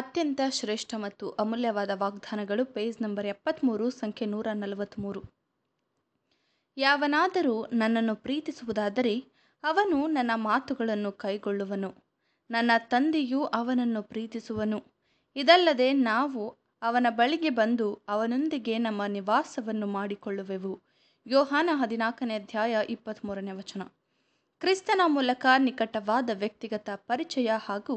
ಅತ್ಯಂತ ಶ್ರೇಷ್ಠ ಮತ್ತು ಅಮೂಲ್ಯವಾದ ವಾಗ್ದಾನಗಳು ಪೇಜ್ ನಂಬರ್ ಎಪ್ಪತ್ತ್ಮೂರು ಸಂಖ್ಯೆ ನೂರ ನಲವತ್ತ್ಮೂರು ಯಾವನಾದರೂ ನನ್ನನ್ನು ಪ್ರೀತಿಸುವುದಾದರೆ ಅವನು ನನ್ನ ಮಾತುಗಳನ್ನು ಕೈಗೊಳ್ಳುವನು ನನ್ನ ತಂದೆಯು ಅವನನ್ನು ಪ್ರೀತಿಸುವನು ಇದಲ್ಲದೆ ನಾವು ಅವನ ಬಳಿಗೆ ಬಂದು ಅವನೊಂದಿಗೆ ನಮ್ಮ ನಿವಾಸವನ್ನು ಮಾಡಿಕೊಳ್ಳುವೆವು ಯೋಹಾನ ಹದಿನಾಲ್ಕನೇ ಅಧ್ಯಾಯ ಇಪ್ಪತ್ತ್ಮೂರನೇ ವಚನ ಕ್ರಿಸ್ತನ ಮೂಲಕ ನಿಕಟವಾದ ವ್ಯಕ್ತಿಗತ ಪರಿಚಯ ಹಾಗೂ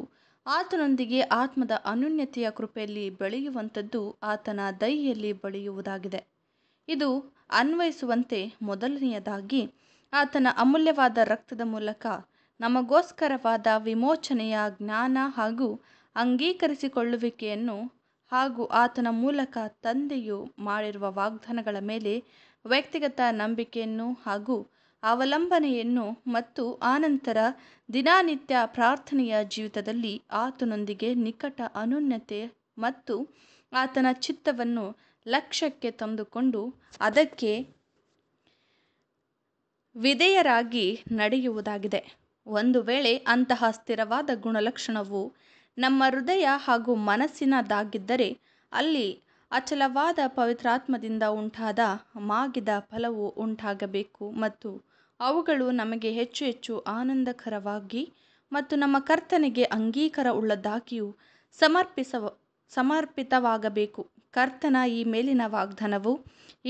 ಆತನೊಂದಿಗೆ ಆತ್ಮದ ಅನುನ್ಯತೆಯ ಕೃಪೆಯಲ್ಲಿ ಬೆಳೆಯುವಂಥದ್ದು ಆತನ ದಯೆಯಲ್ಲಿ ಬೆಳೆಯುವುದಾಗಿದೆ ಇದು ಅನ್ವಯಿಸುವಂತೆ ಮೊದಲನೆಯದಾಗಿ ಆತನ ಅಮೂಲ್ಯವಾದ ರಕ್ತದ ಮೂಲಕ ನಮಗೋಸ್ಕರವಾದ ವಿಮೋಚನೆಯ ಜ್ಞಾನ ಹಾಗೂ ಅಂಗೀಕರಿಸಿಕೊಳ್ಳುವಿಕೆಯನ್ನು ಹಾಗೂ ಆತನ ಮೂಲಕ ತಂದೆಯು ಮಾಡಿರುವ ವಾಗ್ದಾನಗಳ ಮೇಲೆ ವ್ಯಕ್ತಿಗತ ನಂಬಿಕೆಯನ್ನು ಹಾಗೂ ಅವಲಂಬನೆಯನ್ನು ಮತ್ತು ಆನಂತರ ದಿನನಿತ್ಯ ಪ್ರಾರ್ಥನೆಯ ಜೀವಿತದಲ್ಲಿ ಆತನೊಂದಿಗೆ ನಿಕಟ ಅನುನ್ಯತೆ ಮತ್ತು ಆತನ ಚಿತ್ತವನ್ನು ಲಕ್ಷ್ಯಕ್ಕೆ ತಂದುಕೊಂಡು ಅದಕ್ಕೆ ವಿಧೇಯರಾಗಿ ನಡೆಯುವುದಾಗಿದೆ ಒಂದು ವೇಳೆ ಅಂತಹ ಸ್ಥಿರವಾದ ಗುಣಲಕ್ಷಣವು ನಮ್ಮ ಹೃದಯ ಹಾಗೂ ಮನಸ್ಸಿನದಾಗಿದ್ದರೆ ಅಲ್ಲಿ ಅಚಲವಾದ ಪವಿತ್ರಾತ್ಮದಿಂದ ಉಂಟಾದ ಮಾಗಿದ ಫಲವು ಉಂಟಾಗಬೇಕು ಮತ್ತು ಅವುಗಳು ನಮಗೆ ಹೆಚ್ಚು ಹೆಚ್ಚು ಆನಂದಕರವಾಗಿ ಮತ್ತು ನಮ್ಮ ಕರ್ತನಿಗೆ ಉಳ್ಳದ್ದಾಗಿಯೂ ಸಮರ್ಪಿಸವ ಸಮರ್ಪಿತವಾಗಬೇಕು ಕರ್ತನ ಈ ಮೇಲಿನ ವಾಗ್ದಾನವು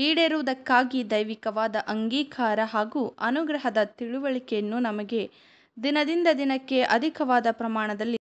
ಈಡೇರುವುದಕ್ಕಾಗಿ ದೈವಿಕವಾದ ಅಂಗೀಕಾರ ಹಾಗೂ ಅನುಗ್ರಹದ ತಿಳುವಳಿಕೆಯನ್ನು ನಮಗೆ ದಿನದಿಂದ ದಿನಕ್ಕೆ ಅಧಿಕವಾದ ಪ್ರಮಾಣದಲ್ಲಿ